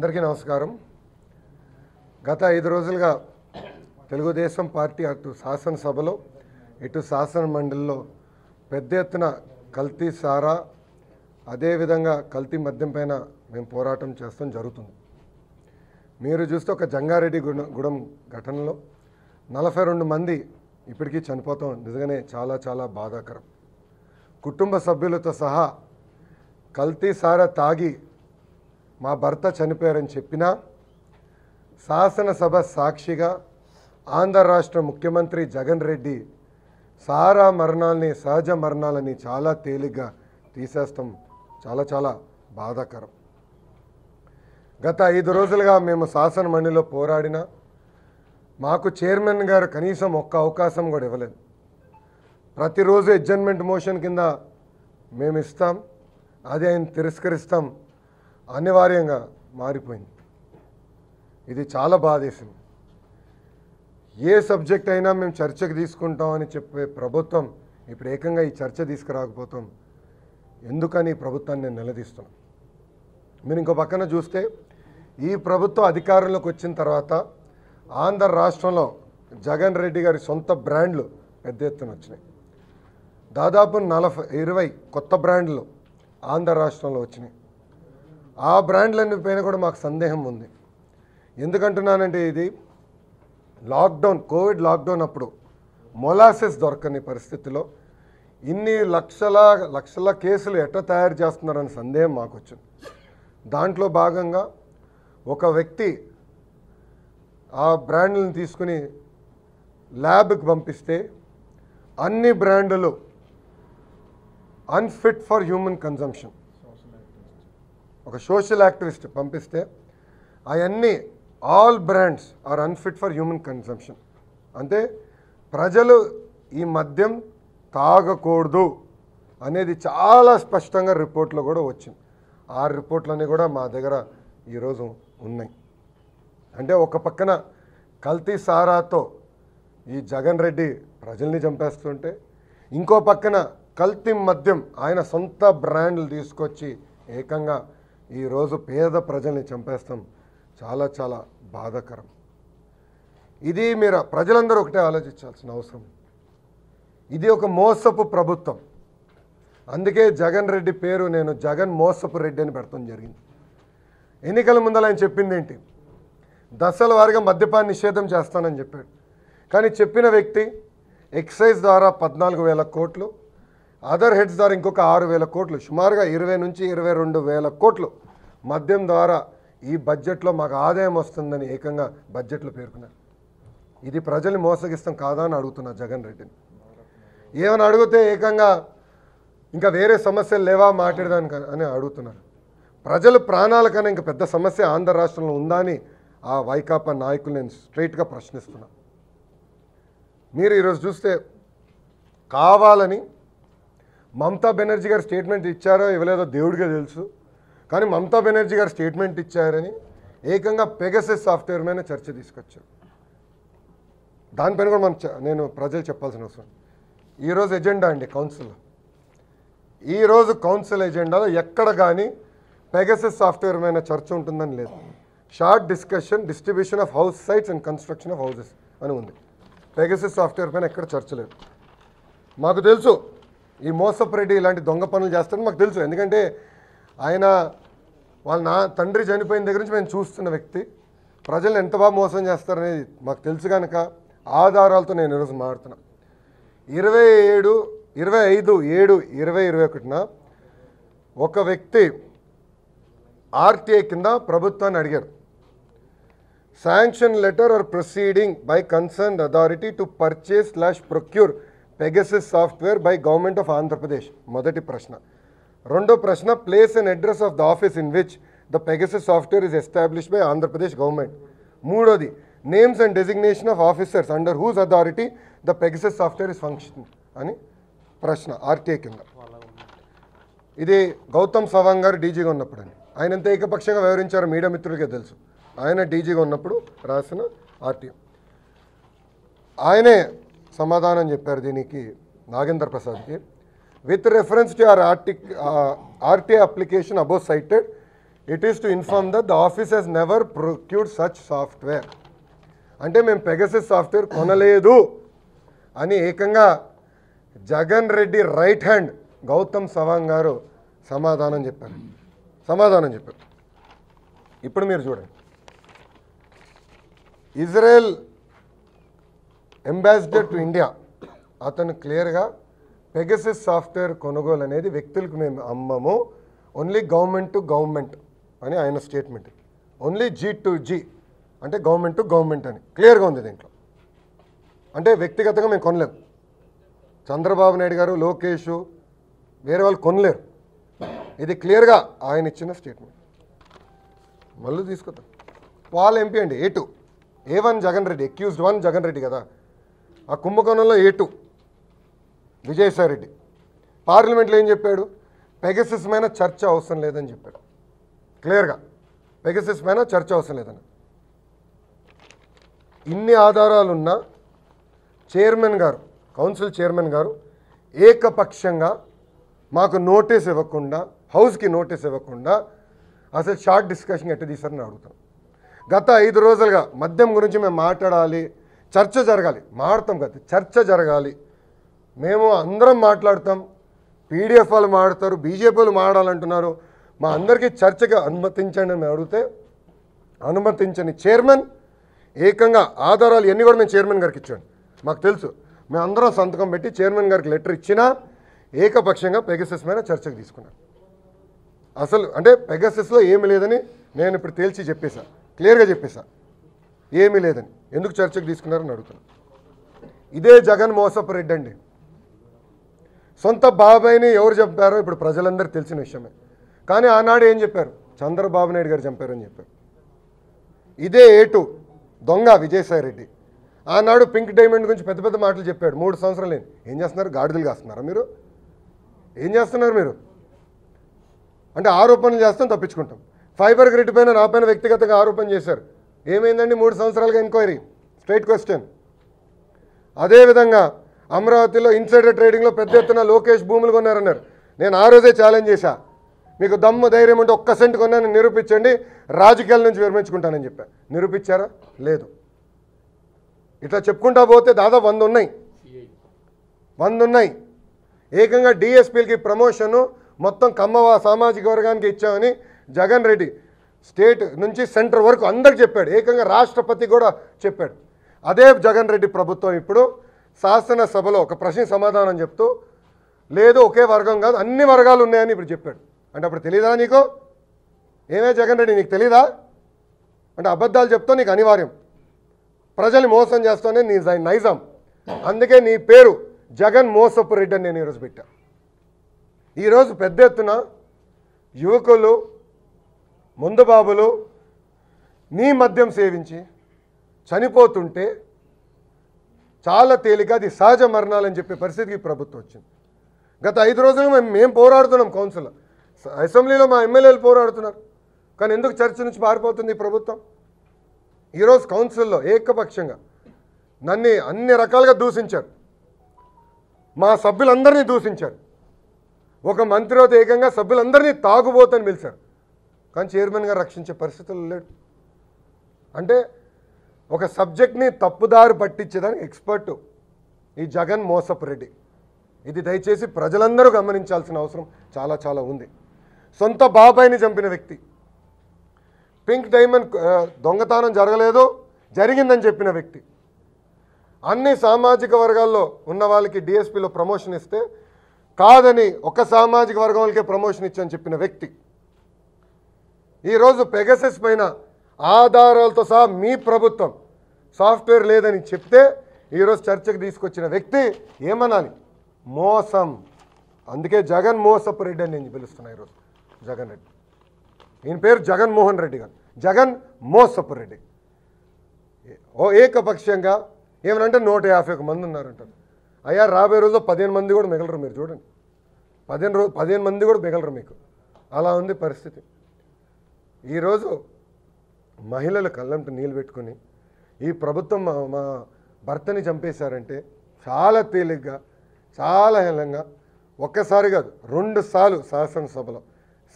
అందరికీ నమస్కారం గత ఐదు రోజులుగా తెలుగుదేశం పార్టీ అటు శాసనసభలో ఇటు శాసన మండలిలో పెద్ద ఎత్తున కల్తీ సారా అదేవిధంగా కల్తీ మద్యం పైన మేము పోరాటం చేస్తాం జరుగుతుంది మీరు చూస్తే ఒక జంగారెడ్డి గుడం ఘటనలో నలభై రెండు మంది ఇప్పటికీ చనిపోతాం నిజంగానే చాలా చాలా బాధాకరం కుటుంబ సభ్యులతో సహా కల్తీ సారా తాగి మా భర్త చనిపోయారని చెప్పినా శాసనసభ సాక్షిగా ఆంధ్ర రాష్ట్ర ముఖ్యమంత్రి జగన్ రెడ్డి సారా మరణాలని సహజ మరణాలని చాలా తేలిగ్గా తీసేస్తాం చాలా చాలా బాధాకరం గత ఐదు రోజులుగా మేము శాసన మండలిలో పోరాడిన మాకు చైర్మన్ గారు కనీసం ఒక్క అవకాశం కూడా ఇవ్వలేదు ప్రతిరోజు ఎడ్జన్మెంట్ మోషన్ కింద మేము ఇస్తాం అది ఆయన తిరస్కరిస్తాం అనివార్యంగా మారిపోయింది ఇది చాలా బాధేసింది ఏ సబ్జెక్ట్ అయినా మేము చర్చకు తీసుకుంటామని చెప్పే ప్రభుత్వం ఇప్పుడు ఏకంగా ఈ చర్చ తీసుకురాకపోతాం ఎందుకని ప్రభుత్వాన్ని నేను నిలదీస్తున్నాను మీరు ఇంకో పక్కన చూస్తే ఈ ప్రభుత్వం అధికారంలోకి వచ్చిన తర్వాత ఆంధ్ర రాష్ట్రంలో జగన్ రెడ్డి గారి సొంత బ్రాండ్లు పెద్ద ఎత్తున వచ్చినాయి దాదాపు నలభై ఇరవై కొత్త బ్రాండ్లు ఆంధ్ర రాష్ట్రంలో వచ్చినాయి ఆ బ్రాండ్లన్నీ పైన కూడా మాకు సందేహం ఉంది ఎందుకంటున్నానంటే ఇది లాక్డౌన్ కోవిడ్ లాక్డౌన్ అప్పుడు మొలాసెస్ దొరకని పరిస్థితిలో ఇన్ని లక్షల లక్షల కేసులు ఎట్లా తయారు చేస్తున్నారనే సందేహం మాకు వచ్చింది దాంట్లో భాగంగా ఒక వ్యక్తి ఆ బ్రాండ్లను తీసుకుని ల్యాబ్కి పంపిస్తే అన్ని బ్రాండ్లు అన్ఫిట్ ఫర్ హ్యూమన్ కన్జంప్షన్ ఒక సోషల్ యాక్టివిస్ట్ పంపిస్తే అవన్నీ all brands are unfit for human consumption అంటే ప్రజలు ఈ మద్యం తాగకూడదు అనేది చాలా స్పష్టంగా రిపోర్ట్లో కూడా వచ్చింది ఆ రిపోర్ట్లన్నీ కూడా మా దగ్గర ఈరోజు ఉన్నాయి అంటే ఒక పక్కన కల్తీ సారాతో ఈ జగన్ రెడ్డి ప్రజల్ని చంపేస్తుంటే ఇంకో పక్కన కల్తీ మద్యం ఆయన సొంత బ్రాండ్లు తీసుకొచ్చి ఏకంగా ఈరోజు పేద ప్రజల్ని చంపేస్తాం చాలా చాలా బాధాకరం ఇది మీరు ప్రజలందరూ ఒకటే ఆలోచించాల్సిన అవసరం ఇది ఒక మోసపు ప్రభుత్వం అందుకే జగన్ రెడ్డి పేరు నేను జగన్ మోసపు రెడ్డి అని పెట్టడం జరిగింది ఎన్నికల ముందర ఆయన చెప్పింది ఏంటి దశల వారిగా మద్యపాన్ని నిషేధం చేస్తానని చెప్పాడు కానీ చెప్పిన వ్యక్తి ఎక్సైజ్ ద్వారా పద్నాలుగు వేల కోట్లు అదర్ హెడ్స్ ద్వారా ఇంకొక ఆరు వేల కోట్లు సుమారుగా ఇరవై నుంచి ఇరవై రెండు వేల కోట్లు మద్యం ద్వారా ఈ బడ్జెట్లో మాకు ఆదాయం వస్తుందని ఏకంగా బడ్జెట్లో పేర్కొన్నారు ఇది ప్రజలు మోసగిస్తాం కాదా అని అడుగుతున్నా జగన్ రెడ్డిని ఏమని అడిగితే ఏకంగా ఇంకా వేరే సమస్యలు లేవా మాట్లాడదాని అని అడుగుతున్నారు ప్రజలు ప్రాణాల కన్నా ఇంకా పెద్ద సమస్య ఆంధ్ర రాష్ట్రంలో ఉందా అని ఆ వైకాపా నాయకులు నేను స్ట్రైట్గా ప్రశ్నిస్తున్నా మీరు ఈరోజు చూస్తే కావాలని మమతా బెనర్జీ గారు స్టేట్మెంట్ ఇచ్చారో ఇవ్వలేదో దేవుడిగా తెలుసు కానీ మమతా బెనర్జీ గారు స్టేట్మెంట్ ఇచ్చారని ఏకంగా పెగసెస్ సాఫ్ట్వేర్ మీద చర్చ తీసుకొచ్చారు దానిపైన కూడా మనం నేను ప్రజలు చెప్పాల్సిన అవసరం ఈరోజు ఎజెండా అండి కౌన్సిల్ ఈరోజు కౌన్సిల్ ఎజెండాలో ఎక్కడ కానీ పెగసెస్ సాఫ్ట్వేర్ మీద చర్చ ఉంటుందని లేదు short discussion distribution of house sites and construction of houses అని ఉంది పెగసెస్ సాఫ్ట్వేర్ పైన ఎక్కడ చర్చ లేదు మాకు తెలుసు ఈ మోసపు రెడ్డి ఇలాంటి దొంగ పనులు చేస్తాడని మాకు తెలుసు ఎందుకంటే ఆయన వాళ్ళ నా తండ్రి చనిపోయిన దగ్గర నుంచి మేము చూస్తున్న వ్యక్తి ప్రజలు ఎంత బాగా మోసం చేస్తారనేది మాకు తెలుసు కనుక ఆధారాలతో నేను ఈరోజు మారుతున్నా ఇరవై ఏడు ఇరవై ఐదు ఏడు ఇరవై ఇరవై ఒకటిన ఒక వ్యక్తి ఆర్టీఐ కింద ప్రభుత్వాన్ని అడిగారు sanction letter or proceeding by concern authority to purchase slash procure Pegasus software by government of Andhra Pradesh మొదటి ప్రశ్న రెండో ప్రశ్న place and address of the office in which the Pegasus software is establish by Andhra Pradesh government మూడోది names and designation of officers under whose authority the Pegasus software is function అని ప్రశ్న RTA కింద ఇది గౌతమ్ సవాంగ్ గారు డీజీగా ఉన్నప్పుడు అని ఆయన ఎంత ఏకపక్షంగా వివరించారు మీడియా మిత్రులకే తెలుసు ఆయన డీజీగా ఉన్నప్పుడు రాసిన ఆర్టీఏ ఆయనే సమాధానం చెప్పారు దీనికి నాగేంద్ర ప్రసాద్కి విత్ రెఫరెన్స్ టు ఆర్ ఆర్టిక్ RTI application above cited it is to inform that the office has never procured such software అంటే మేము పెగసిస్ సాఫ్ట్వేర్ కొనలేదు అని ఏకంగా జగన్ రెడ్డి రైట్ హ్యాండ్ గౌతమ్ సవాంగ్ గారు సమాధానం చెప్పారు సమాధానం చెప్పారు ఇప్పుడు మీరు చూడండి ఇజ్రాయెల్ అంబాసిడర్ టు ఇండియా అతను క్లియర్గా పెగసిస్ సాఫ్ట్వేర్ కొనుగోలు అనేది వ్యక్తులకు మేము అమ్మము ఓన్లీ గవర్నమెంట్ టు గవర్నమెంట్ అని ఆయన statement only G to G అంటే గవర్నమెంట్ టు గవర్నమెంట్ అని క్లియర్గా ఉంది దీంట్లో అంటే వ్యక్తిగతంగా మేము కొనలేము చంద్రబాబు నాయుడు గారు లోకేష్ వేరే వాళ్ళు కొనలేరు ఇది క్లియర్గా ఆయన ఇచ్చిన స్టేట్మెంట్ మళ్ళీ తీసుకుందాం వాళ్ళు ఎంపీ అండి A two A one Jagan Reddy accused one Jagan Reddy కదా ఆ కుంభకోణంలో ఏటు విజయసాయిరెడ్డి పార్లమెంట్లో ఏం చెప్పాడు పెగసిస్ మైన చర్చ అవసరం లేదని చెప్పాడు క్లియర్గా పెగసిస్ మైన చర్చ అవసరం లేదని ఇన్ని ఆధారాలున్న చైర్మన్ గారు కౌన్సిల్ చైర్మన్ గారు ఏకపక్షంగా మాకు నోటీస్ ఇవ్వకుండా హౌస్కి నోటీస్ ఇవ్వకుండా అసలు షార్ట్ డిస్కషన్ ఎట్టు తీశారని అడుగుతాం గత ఐదు రోజులుగా మద్యం గురించి మేము మాట్లాడాలి చర్చ జరగాలి మాడతాం కదా చర్చ జరగాలి మేము అందరం మాట్లాడతాం పీడిఎఫ్ వాళ్ళు మాడతారు బీజేపీ వాళ్ళు మాడాలంటున్నారు మా అందరికీ చర్చగా అనుమతించండి అని అడిగితే అనుమతించని చైర్మన్ ఏకంగా ఆధారాలు ఎన్ని కూడా మేము చైర్మన్ గారికి ఇచ్చాను మాకు తెలుసు మేము అందరం సంతకం పెట్టి చైర్మన్ గారికి లెటర్ ఇచ్చినా ఏకపక్షంగా పెగసెస్ మీద చర్చకు తీసుకున్నాను అసలు అంటే పెగసెస్లో ఏమి లేదని నేను ఇప్పుడు తేల్చి చెప్పేశాను క్లియర్గా చెప్పేశాను ఏమీ లేదని ఎందుకు చర్చకు తీసుకున్నారని అడుగుతున్నాను ఇదే జగన్ మోసపు రెడ్డి అండి సొంత బాబాయ్ని ఎవరు చెప్పారో ఇప్పుడు ప్రజలందరూ తెలిసిన విషయమే కానీ ఆనాడు ఏం చెప్పారు చంద్రబాబు నాయుడు గారు చంపారని చెప్పారు ఇదే ఏటు దొంగ విజయసాయి రెడ్డి ఆనాడు పింక్ డైమండ్ గురించి పెద్ద పెద్ద మాటలు చెప్పాడు మూడు సంవత్సరాలు ఏం చేస్తున్నారు గాడిదలు కాస్తున్నారా మీరు ఏం చేస్తున్నారు మీరు అంటే ఆరోపణలు చేస్తాం తప్పించుకుంటాం ఫైబర్ గ్రిడ్ పైన నా పైన వ్యక్తిగతంగా ఆరోపణ చేశారు ఏమైందండి మూడు సంవత్సరాలుగా ఎంక్వైరీ స్ట్రైట్ క్వశ్చన్ అదేవిధంగా అమరావతిలో ఇన్సైడర్ ట్రేడింగ్లో పెద్ద ఎత్తున లోకేష్ భూములు కొన్నారన్నారు నేను ఆ రోజే ఛాలెంజ్ చేశా మీకు దమ్ము ధైర్యం ఉంటే ఒక్క సెంట్ కొన్నాను నిరూపించండి రాజకీయాల నుంచి విరమించుకుంటానని చెప్పా నిరూపించారా లేదు ఇట్లా చెప్పుకుంటా పోతే దాదాపు వంద ఉన్నాయి వంద ఉన్నాయి ఏకంగా డిఎస్పీలకి ప్రమోషను మొత్తం కమ్మవ సామాజిక వర్గానికి ఇచ్చామని జగన్ రెడ్డి స్టేట్ నుంచి సెంటర్ వరకు అందరికి చెప్పాడు ఏకంగా రాష్ట్రపతి కూడా చెప్పాడు అదే జగన్ రెడ్డి ప్రభుత్వం ఇప్పుడు శాసనసభలో ఒక ప్రశ్న సమాధానం చెప్తూ లేదు ఒకే వర్గం కాదు అన్ని వర్గాలు ఉన్నాయని ఇప్పుడు చెప్పాడు అంటే అప్పుడు తెలీదా నీకు ఏమే జగన్ రెడ్డి నీకు తెలీదా అంటే అబద్ధాలు చెప్తా నీకు అనివార్యం ప్రజల్ని మోసం చేస్తానే నీ నైజాం అందుకే నీ పేరు జగన్ మోసపు రెడ్డి అని నేను ఈరోజు పెట్టా ఈరోజు పెద్ద ఎత్తున యువకులు ముందు బాబులు నీ మద్యం సేవించి చనిపోతుంటే చాలా తేలిక అది సహజ మరణాలని చెప్పే పరిస్థితికి ప్రభుత్వం వచ్చింది గత ఐదు రోజులు మేము మేము పోరాడుతున్నాం కౌన్సిల్ అసెంబ్లీలో మా ఎమ్మెల్యేలు పోరాడుతున్నారు కానీ ఎందుకు చర్చ నుంచి పారిపోతుంది ప్రభుత్వం ఈరోజు కౌన్సిల్లో ఏకపక్షంగా నన్ను అన్ని రకాలుగా దూషించారు మా సభ్యులందరినీ దూషించారు ఒక మంత్రితో ఏకంగా సభ్యులందరినీ తాగుబోతని పిలిచారు కానీ చైర్మన్ గారు రక్షించే పరిస్థితులు లేడు అంటే ఒక సబ్జెక్ట్ని తప్పుదారి పట్టించేదానికి ఎక్స్పర్టు ఈ జగన్ మోసప్ రెడ్డి ఇది దయచేసి ప్రజలందరూ గమనించాల్సిన అవసరం చాలా చాలా ఉంది సొంత బాబాయిని చంపిన వ్యక్తి పింక్ డైమండ్ దొంగతనం జరగలేదు జరిగిందని చెప్పిన వ్యక్తి అన్ని సామాజిక వర్గాల్లో ఉన్న వాళ్ళకి డిఎస్పీలో ప్రమోషన్ ఇస్తే కాదని ఒక సామాజిక వర్గం వాళ్ళకే ప్రమోషన్ ఇచ్చని చెప్పిన వ్యక్తి ఈరోజు పెగసెస్ పైన ఆధారాలతో సహా మీ ప్రభుత్వం సాఫ్ట్వేర్ లేదని చెప్తే ఈరోజు చర్చకు తీసుకొచ్చిన వ్యక్తి ఏమనాలి మోసం అందుకే జగన్ మోసపు రెడ్డి అని నేను పిలుస్తున్నా ఈరోజు జగన్ రెడ్డి ఈయన పేరు జగన్మోహన్ రెడ్డి గారు జగన్ మోసపు రెడ్డి ఓ ఏకపక్షంగా ఏమనంటే నూట యాభై ఒక మంది ఉన్నారంటారు అయ్యా రాబోయే రోజు పదిహేను మంది కూడా మిగలరు మీరు చూడండి పదిహేను రోజు పదిహేను మంది కూడా మిగలరు మీకు అలా ఉంది పరిస్థితి ఈరోజు మహిళల కళ్ళంటూ నీళ్ళు పెట్టుకుని ఈ ప్రభుత్వం మా భర్తని చంపేశారంటే చాలా తేలిగ్గా చాలా హేళంగా ఒక్కసారి కాదు రెండు సార్లు శాసనసభలో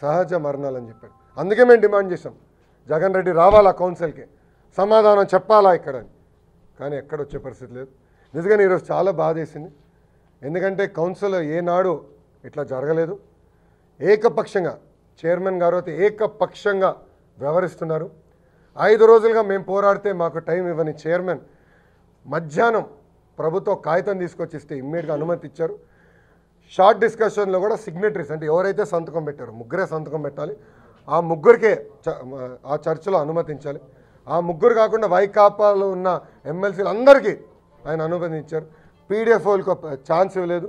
సహజ మరణాలని చెప్పాడు అందుకే మేము డిమాండ్ చేసాం జగన్ రెడ్డి రావాలా కౌన్సిల్కి సమాధానం చెప్పాలా ఇక్కడ కానీ ఎక్కడ వచ్చే పరిస్థితి లేదు నిజంగా ఈరోజు చాలా బాధేసింది ఎందుకంటే కౌన్సిల్ ఏనాడు ఇట్లా జరగలేదు ఏకపక్షంగా చైర్మన్ గారు అయితే ఏకపక్షంగా వ్యవహరిస్తున్నారు ఐదు రోజులుగా మేము పోరాడితే మాకు టైం ఇవ్వని చైర్మన్ మధ్యాహ్నం ప్రభుత్వం కాగితం తీసుకొచ్చి ఇస్తే ఇమ్మీడియట్గా అనుమతి ఇచ్చారు షార్ట్ డిస్కషన్లో కూడా సిగ్నేటరీస్ అంటే ఎవరైతే సంతకం పెట్టారో ముగ్గురే సంతకం పెట్టాలి ఆ ముగ్గురికే ఆ చర్చలో అనుమతించాలి ఆ ముగ్గురు కాకుండా వైకాపాలో ఉన్న ఎమ్మెల్సీలు అందరికీ ఆయన అనుమతించారు పీడిఎఫ్ వాళ్ళకి ఛాన్స్ ఇవ్వలేదు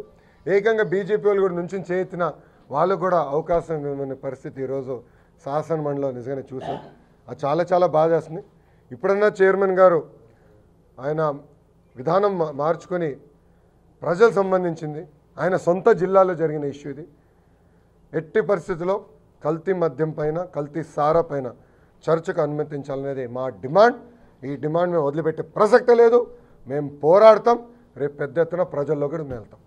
ఏకంగా బీజేపీ వాళ్ళు కూడా నుంచి చేతిన వాళ్ళు కూడా అవకాశం ఇవ్వని పరిస్థితి ఈరోజు శాసన మండలిలో నిజంగానే చూసాం అది చాలా చాలా చేస్తుంది ఇప్పుడన్నా చైర్మన్ గారు ఆయన విధానం మార్చుకొని ప్రజలు సంబంధించింది ఆయన సొంత జిల్లాలో జరిగిన ఇష్యూ ఇది ఎట్టి పరిస్థితిలో కల్తీ మద్యం పైన కల్తీ సారా పైన చర్చకు అనుమతించాలనేది మా డిమాండ్ ఈ డిమాండ్ మేము వదిలిపెట్టే ప్రసక్తే లేదు మేము పోరాడతాం రేపు పెద్ద ఎత్తున కూడా మేము వెళ్తాం